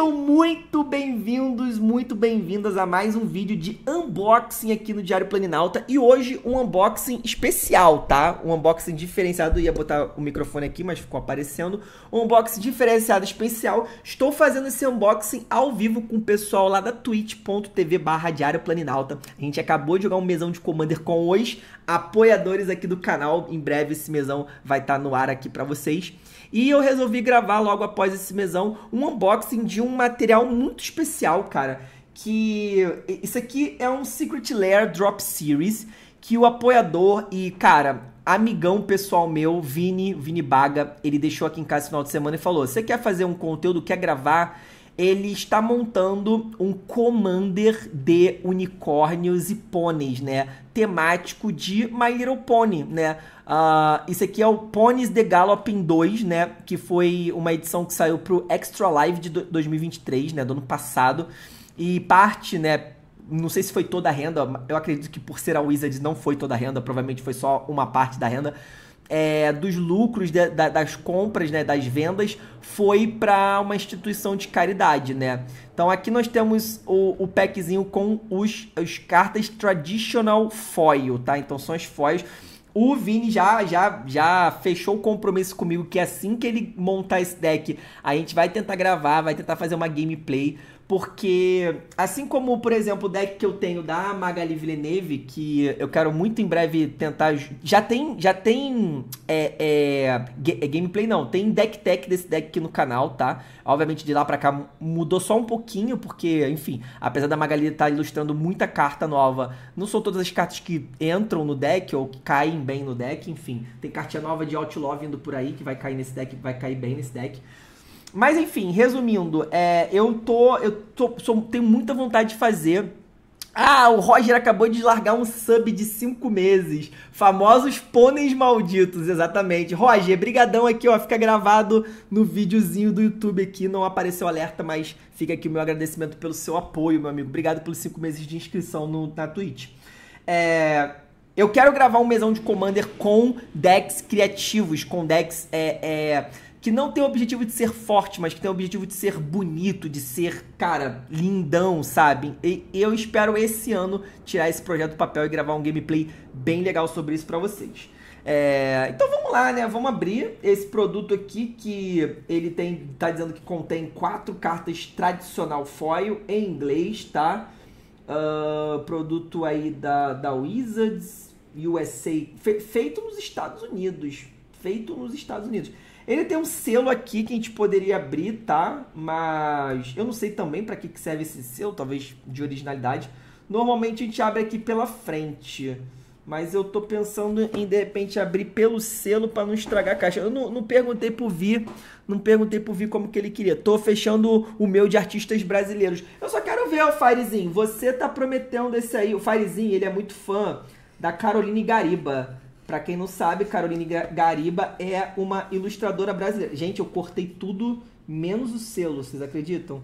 Sejam muito bem-vindos, muito bem-vindas a mais um vídeo de unboxing aqui no Diário Planinalta e hoje um unboxing especial, tá? Um unboxing diferenciado, ia botar o microfone aqui, mas ficou aparecendo. Um unboxing diferenciado especial. Estou fazendo esse unboxing ao vivo com o pessoal lá da twitch.tv barra Diário Planinalta. A gente acabou de jogar um mesão de Commander com hoje, apoiadores aqui do canal. Em breve esse mesão vai estar tá no ar aqui para vocês. E eu resolvi gravar logo após esse mesão um unboxing de um material muito especial, cara. Que isso aqui é um Secret Lair Drop Series que o apoiador e, cara, amigão pessoal meu, Vini, Vini Baga, ele deixou aqui em casa no final de semana e falou: "Você quer fazer um conteúdo, quer gravar ele está montando um commander de unicórnios e pôneis, né? Temático de My Little Pony, né? Uh, isso aqui é o Ponies de Galloping 2, né? Que foi uma edição que saiu pro Extra Live de 2023, né? Do ano passado. E parte, né? Não sei se foi toda a renda, eu acredito que por ser a Wizard não foi toda a renda, provavelmente foi só uma parte da renda é, dos lucros de, da, das compras, né, das vendas, foi para uma instituição de caridade, né? Então aqui nós temos o, o packzinho com os, os cartas traditional foil, tá? Então são as foils. O Vini já, já, já fechou o compromisso comigo que assim que ele montar esse deck, a gente vai tentar gravar, vai tentar fazer uma gameplay porque, assim como, por exemplo, o deck que eu tenho da Magali Villeneuve, que eu quero muito em breve tentar. Já tem. Já tem. É, é, é gameplay não, tem deck tech desse deck aqui no canal, tá? Obviamente de lá pra cá mudou só um pouquinho, porque, enfim, apesar da Magali estar tá ilustrando muita carta nova, não são todas as cartas que entram no deck ou que caem bem no deck, enfim. Tem cartinha nova de Outlaw vindo por aí, que vai cair nesse deck, vai cair bem nesse deck. Mas enfim, resumindo, é, eu tô. Eu tô, sou, tenho muita vontade de fazer. Ah, o Roger acabou de largar um sub de 5 meses. Famosos pôneis malditos, exatamente. Roger, brigadão aqui, ó. Fica gravado no videozinho do YouTube aqui. Não apareceu alerta, mas fica aqui o meu agradecimento pelo seu apoio, meu amigo. Obrigado pelos 5 meses de inscrição no, na Twitch. É, eu quero gravar um mesão de Commander com decks criativos, com decks... É, é, que não tem o objetivo de ser forte, mas que tem o objetivo de ser bonito, de ser, cara, lindão, sabe? E eu espero esse ano tirar esse projeto do papel e gravar um gameplay bem legal sobre isso para vocês. É, então vamos lá, né? Vamos abrir esse produto aqui que ele tem, tá dizendo que contém quatro cartas tradicional foil em inglês, tá? Uh, produto aí da, da Wizards USA, fe, feito nos Estados Unidos, feito nos Estados Unidos. Ele tem um selo aqui que a gente poderia abrir, tá? Mas eu não sei também para que, serve esse selo, talvez de originalidade. Normalmente a gente abre aqui pela frente. Mas eu tô pensando em, de repente, abrir pelo selo para não estragar a caixa. Eu não, não perguntei pro Vi, não perguntei pro Vi como que ele queria. Tô fechando o meu de artistas brasileiros. Eu só quero ver, o Firezinho, você tá prometendo esse aí. O Firezinho, ele é muito fã da Caroline Gariba. Para quem não sabe, Caroline Gariba é uma ilustradora brasileira. Gente, eu cortei tudo menos o selo, vocês acreditam?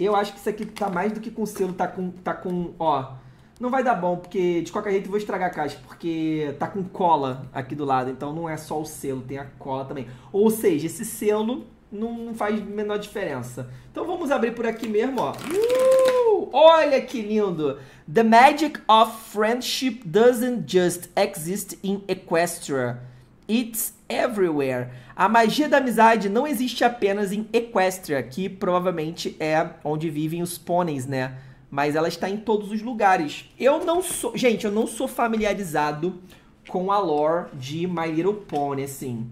Eu acho que isso aqui tá mais do que com selo, tá com tá com, ó, não vai dar bom, porque de qualquer jeito eu vou estragar a caixa, porque tá com cola aqui do lado, então não é só o selo, tem a cola também. Ou seja, esse selo não, não faz menor diferença. Então vamos abrir por aqui mesmo, ó. Uh! Olha que lindo! The magic of friendship doesn't just exist in Equestria. It's everywhere. A magia da amizade não existe apenas em Equestria, que provavelmente é onde vivem os pôneis, né? Mas ela está em todos os lugares. Eu não sou. Gente, eu não sou familiarizado com a lore de My Little Pony, assim.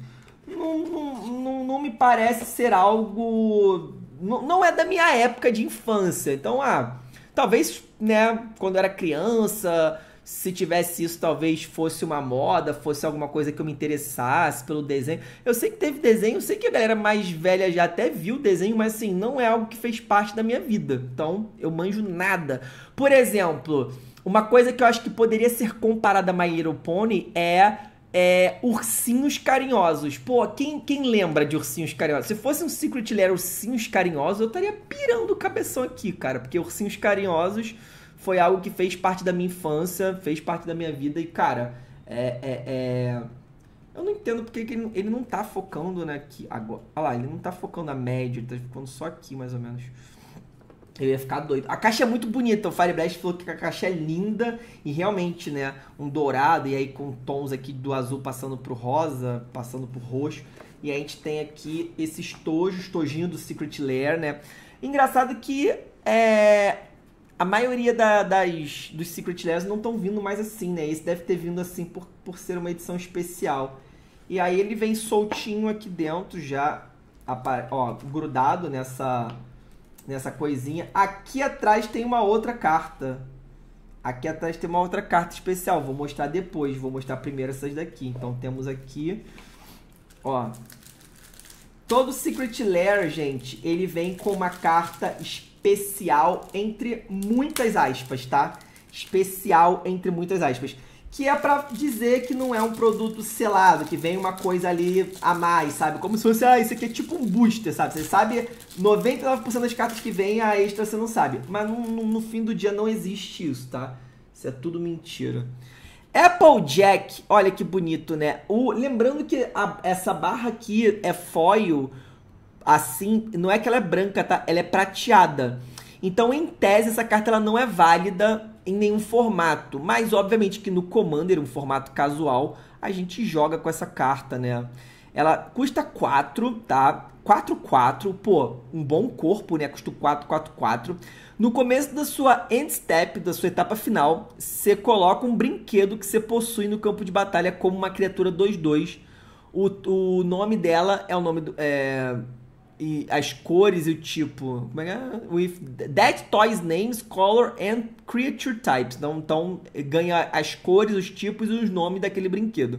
Não, não, não, não me parece ser algo. Não, não é da minha época de infância. Então, ah Talvez, né, quando eu era criança, se tivesse isso, talvez fosse uma moda, fosse alguma coisa que eu me interessasse pelo desenho. Eu sei que teve desenho, sei que a galera mais velha já até viu desenho, mas assim, não é algo que fez parte da minha vida. Então, eu manjo nada. Por exemplo, uma coisa que eu acho que poderia ser comparada a My Little Pony é é, ursinhos carinhosos. Pô, quem, quem lembra de ursinhos carinhosos? Se fosse um Secret Lair ursinhos carinhosos, eu estaria pirando o cabeção aqui, cara. Porque ursinhos carinhosos foi algo que fez parte da minha infância, fez parte da minha vida. E, cara, é... é, é... Eu não entendo porque ele, ele não tá focando, né, aqui agora. Olha lá, ele não tá focando a média, ele tá focando só aqui, mais ou menos. Eu ia ficar doido. A caixa é muito bonita, o Fireblast falou que a caixa é linda e realmente, né? Um dourado, e aí com tons aqui do azul passando pro rosa, passando pro roxo. E a gente tem aqui esse estojo, estojinho do Secret Lair, né? Engraçado que é, a maioria da, das, dos Secret Lairs não estão vindo mais assim, né? Esse deve ter vindo assim por, por ser uma edição especial. E aí ele vem soltinho aqui dentro já, ó, grudado nessa nessa coisinha. Aqui atrás tem uma outra carta. Aqui atrás tem uma outra carta especial. Vou mostrar depois. Vou mostrar primeiro essas daqui. Então temos aqui. Ó. Todo Secret Lair, gente, ele vem com uma carta especial entre muitas aspas, tá? especial entre muitas aspas, que é para dizer que não é um produto selado, que vem uma coisa ali a mais, sabe? Como se fosse, ah, isso aqui é tipo um booster, sabe? Você sabe 99% das cartas que vem, a extra você não sabe. Mas no, no, no fim do dia não existe isso, tá? Isso é tudo mentira. Applejack, olha que bonito, né? O, lembrando que a, essa barra aqui é foil, assim, não é que ela é branca, tá? Ela é prateada. Então, em tese, essa carta ela não é válida em nenhum formato, mas obviamente que no Commander, um formato casual, a gente joga com essa carta, né? Ela custa 4, tá? 4, 4, pô, um bom corpo, né? Custa 4, 4, 4. No começo da sua end step, da sua etapa final, você coloca um brinquedo que você possui no campo de batalha como uma criatura 2-2. O, o nome dela é o nome do. É e as cores e o tipo. Como é que é? With that toys names, color and creature types. Então, então ganha as cores, os tipos e os nomes daquele brinquedo.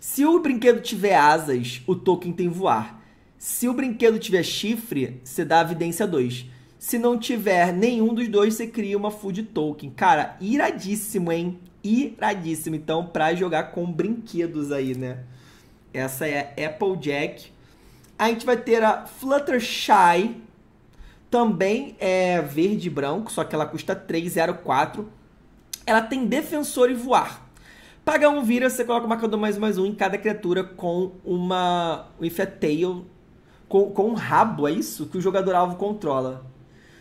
Se o brinquedo tiver asas, o token tem voar. Se o brinquedo tiver chifre, você dá a evidência 2. Se não tiver nenhum dos dois, você cria uma food token. Cara, iradíssimo, hein? Iradíssimo. Então, pra jogar com brinquedos aí, né? Essa é Applejack a gente vai ter a Fluttershy, também é verde e branco, só que ela custa 304. Ela tem defensor e voar. Paga um vira, você coloca o marcador mais mais um em cada criatura com uma um infetail, com, com um rabo, é isso? Que o jogador alvo controla.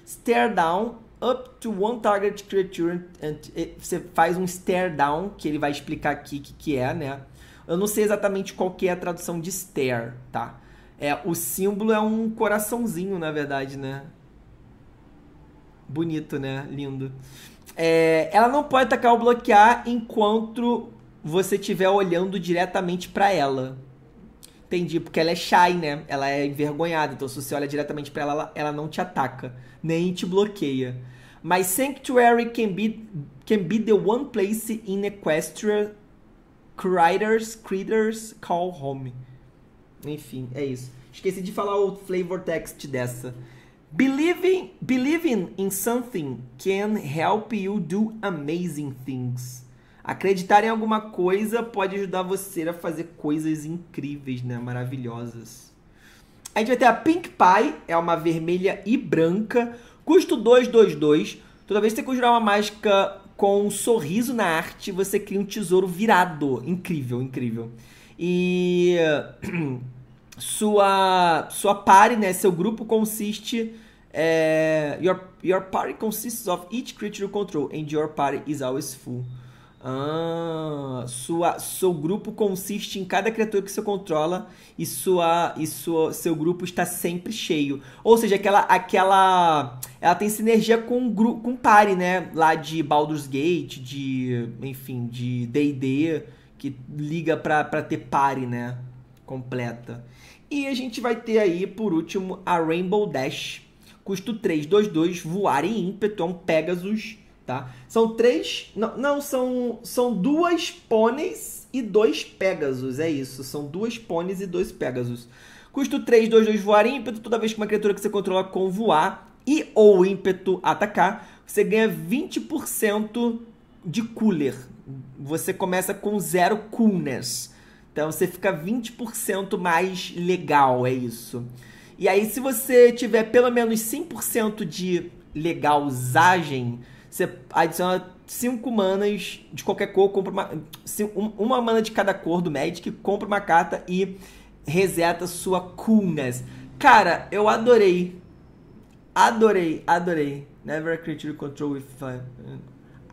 Stare down up to one target creature. And, você faz um stare down, que ele vai explicar aqui o que, que é, né? Eu não sei exatamente qual que é a tradução de stare, tá? É, o símbolo é um coraçãozinho, na verdade, né? Bonito, né? Lindo. É, ela não pode atacar ou bloquear enquanto você estiver olhando diretamente para ela. Entendi, porque ela é shy, né? Ela é envergonhada, então se você olha diretamente para ela, ela não te ataca, nem te bloqueia. Mas Sanctuary can be, can be the one place in Equestria critters, critters call home. Enfim, é isso. Esqueci de falar o flavor text dessa. Believing, believing in something can help you do amazing things. Acreditar em alguma coisa pode ajudar você a fazer coisas incríveis, né? Maravilhosas. A gente vai ter a Pink Pie, é uma vermelha e branca, custo 222. Toda vez que você conjurar uma mágica com um sorriso na arte, você cria um tesouro virado. Incrível, incrível. E sua sua party, né? Seu grupo consiste é, your, your party consists of each creature you control and your party is always full. Ah, sua, seu grupo consiste em cada criatura que você controla e sua e sua, seu grupo está sempre cheio. Ou seja, aquela aquela ela tem sinergia com grupo com pare, né? Lá de Baldur's Gate, de enfim, de D&D que liga para ter pare, né? completa. E a gente vai ter aí, por último, a Rainbow Dash. Custo 322, voar em ímpeto, é um Pegasus, tá? São três... Não, não são, são duas pôneis e dois Pegasus, é isso. São duas pôneis e dois Pegasus. Custo 3, 2, 2, voar ímpeto. Toda vez que uma criatura que você controla com voar e ou ímpeto atacar, você ganha 20% de cooler. Você começa com zero coolness. Então você fica 20% mais legal, é isso. E aí, se você tiver pelo menos 100% de legalzagem, você adiciona 5 manas de qualquer cor, compra uma, uma mana de cada cor do Magic, compra uma carta e reseta sua coolness. Cara, eu adorei. Adorei, adorei. Never creature control with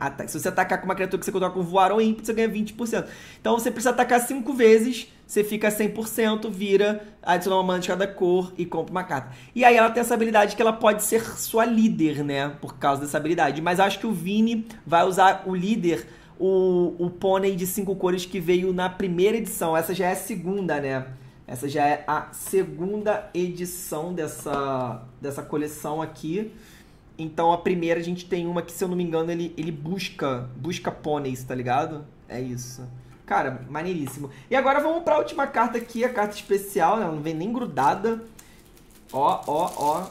ah, tá. Se você atacar com uma criatura que você controla com voar ou ímpeto, você ganha 20%. Então você precisa atacar 5 vezes, você fica 100%, vira, adiciona uma mana de cada cor e compra uma carta. E aí ela tem essa habilidade que ela pode ser sua líder, né? Por causa dessa habilidade. Mas acho que o Vini vai usar o líder, o, o pônei de 5 cores que veio na primeira edição. Essa já é a segunda, né? Essa já é a segunda edição dessa, dessa coleção aqui. Então a primeira a gente tem uma que, se eu não me engano, ele, ele busca busca pôneis, tá ligado? É isso. Cara, maneiríssimo. E agora vamos pra última carta aqui, a carta especial, né? Ela não vem nem grudada. Ó, ó, ó.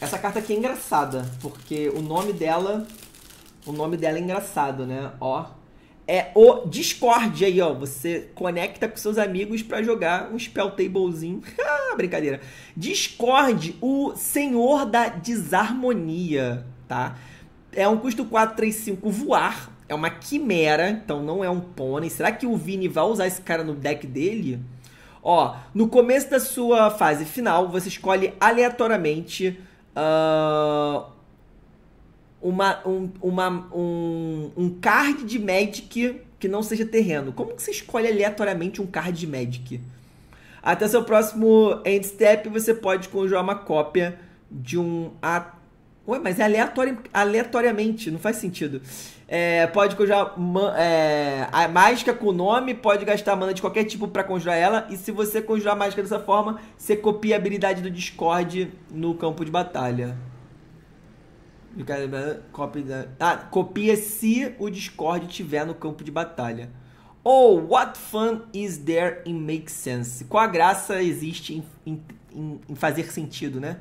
Essa carta aqui é engraçada, porque o nome dela. O nome dela é engraçado, né? Ó é o Discord aí, ó. Você conecta com seus amigos para jogar um spell tablezinho. Ah, brincadeira. Discord, o senhor da desarmonia, tá? É um custo 435 voar. É uma quimera, então não é um pônei. Será que o Vini vai usar esse cara no deck dele? Ó, no começo da sua fase final, você escolhe aleatoriamente uh, uma, um, uma, um, um card de Magic que não seja terreno. Como que você escolhe aleatoriamente um card de Magic? Até seu próximo end step, você pode conjurar uma cópia de um. A... Ué, mas é aleatoriamente, não faz sentido. É, pode conjurar é, a mágica com o nome, pode gastar mana de qualquer tipo para conjurar ela. E se você conjurar a mágica dessa forma, você copia a habilidade do Discord no campo de batalha. Ah, copia se o Discord tiver no campo de batalha. Ou oh, what fun is there in make sense? Qual a graça existe em, em, em fazer sentido, né?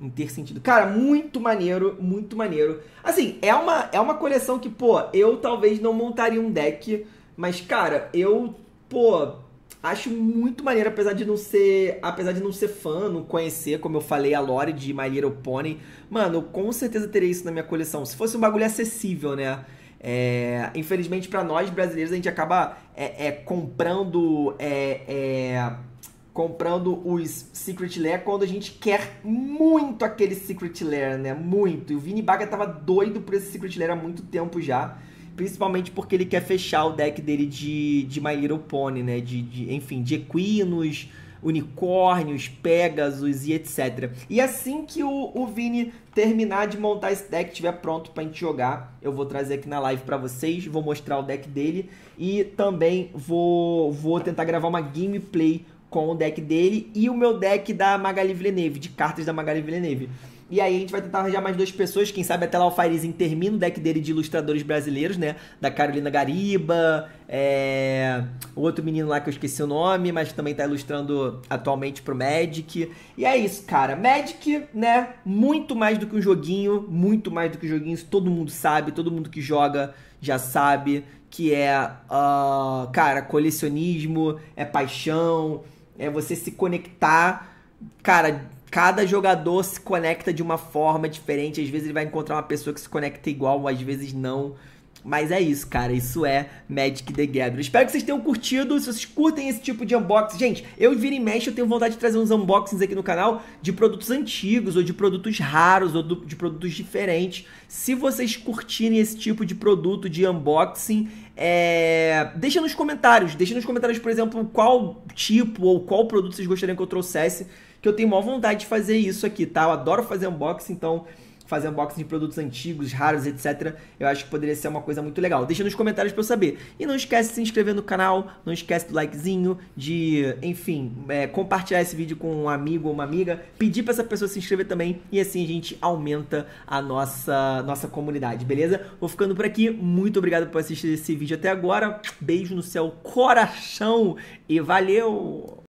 Em ter sentido. Cara, muito maneiro, muito maneiro. Assim, é uma, é uma coleção que, pô, eu talvez não montaria um deck, mas, cara, eu, pô, Acho muito maneiro, apesar de não ser. Apesar de não ser fã, não conhecer, como eu falei, a Lore de My Little Pony. Mano, eu com certeza teria isso na minha coleção. Se fosse um bagulho acessível, né? É, infelizmente, para nós brasileiros, a gente acaba é, é comprando. É, é, comprando os Secret Lair quando a gente quer muito aquele Secret Lair, né? Muito. E o Vini Baga tava doido por esse Secret Lair há muito tempo já. Principalmente porque ele quer fechar o deck dele de, de My Little Pony, né? De, de, enfim, de equinos, unicórnios, pégasos e etc. E assim que o, o Vini terminar de montar esse deck, estiver pronto pra gente jogar, eu vou trazer aqui na live para vocês, vou mostrar o deck dele e também vou, vou tentar gravar uma gameplay com o deck dele e o meu deck da Magali Villeneuve, de cartas da Magali Villeneuve. E aí a gente vai tentar arranjar mais duas pessoas, quem sabe até lá o Firezinho termina o deck dele de ilustradores brasileiros, né? Da Carolina Gariba, é... o outro menino lá que eu esqueci o nome, mas que também tá ilustrando atualmente pro Magic. E é isso, cara. Magic, né? Muito mais do que um joguinho, muito mais do que um joguinho, isso todo mundo sabe, todo mundo que joga já sabe que é, uh, cara, colecionismo, é paixão, é você se conectar, cara Cada jogador se conecta de uma forma diferente. Às vezes ele vai encontrar uma pessoa que se conecta igual, às vezes não. Mas é isso, cara. Isso é Magic the Gathering. Espero que vocês tenham curtido. Se vocês curtem esse tipo de unboxing, gente, eu vira e mexe, eu tenho vontade de trazer uns unboxings aqui no canal de produtos antigos, ou de produtos raros, ou de produtos diferentes. Se vocês curtirem esse tipo de produto de unboxing, é... deixa nos comentários. Deixa nos comentários, por exemplo, qual tipo ou qual produto vocês gostariam que eu trouxesse que eu tenho maior vontade de fazer isso aqui, tá? Eu adoro fazer unboxing, então fazer unboxing de produtos antigos, raros, etc. Eu acho que poderia ser uma coisa muito legal. Deixa nos comentários para eu saber. E não esquece de se inscrever no canal, não esquece do likezinho, de, enfim, é, compartilhar esse vídeo com um amigo ou uma amiga, pedir para essa pessoa se inscrever também e assim a gente aumenta a nossa nossa comunidade, beleza? Vou ficando por aqui. Muito obrigado por assistir esse vídeo até agora. Beijo no seu coração e valeu.